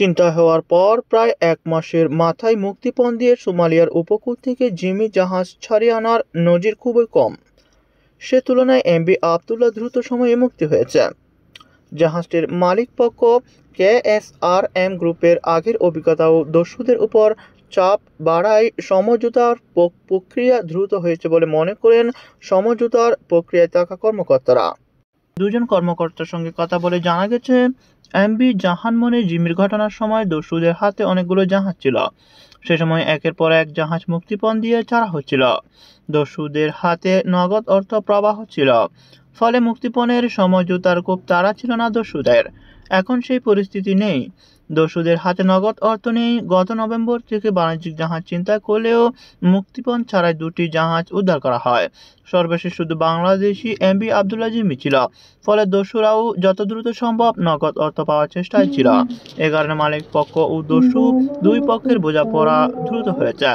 চিন্তা হওয়ার পর প্রায় এক মাসের মাথায় মুক্তিপণ দিয়ে সোমালিয়ার উপকূল থেকে জিমি জাহাজ ছাড়িয়ে আনার নজির খুবই কম সে তুলনায় এমবি আবদুল্লা দ্রুত সময়ে মুক্তি হয়েছে জাহাজটির মালিকপক্ষ কে এস আর এম গ্রুপের আগের অভিজ্ঞতা ও দস্যুদের উপর চাপ বাড়ায় সমঝোতার প্রক্রিয়া দ্রুত হয়েছে বলে মনে করেন সমঝোতার প্রক্রিয়ায় থাকা কর্মকর্তারা দুজন কর্মকর্তার সঙ্গে কথা বলে জানা গেছে এমবি জাহান মনে জিমির ঘটনার সময় দস্যুদের হাতে অনেকগুলো জাহাজ ছিল সে সময় একের পর এক জাহাজ মুক্তিপণ দিয়ে ছাড়া হচ্ছিল দস্যুদের হাতে নগদ অর্থ প্রবাহ ছিল ফলে মুক্তিপণের সময় জুতার খুব তাড়া ছিল না দস্যুদের এখন সেই পরিস্থিতি নেই দস্যুদের হাতে নগদ অর্থ নেই গত নভেম্বর থেকে বাণিজ্যিক জাহাজ চিন্তা করলেও মুক্তিপণ ছাড়াই দুটি জাহাজ উদ্ধার করা হয় সর্বশেষ শুধু বাংলাদেশি এম বি আবদুল্লাজিম ছিল ফলে দস্যুরাও যত দ্রুত সম্ভব নগদ অর্থ পাওয়ার চেষ্টায় ছিল এ কারণে মালিক পক্ষ ও দস্যু দুই পক্ষের বোঝাপড়া দ্রুত হয়েছে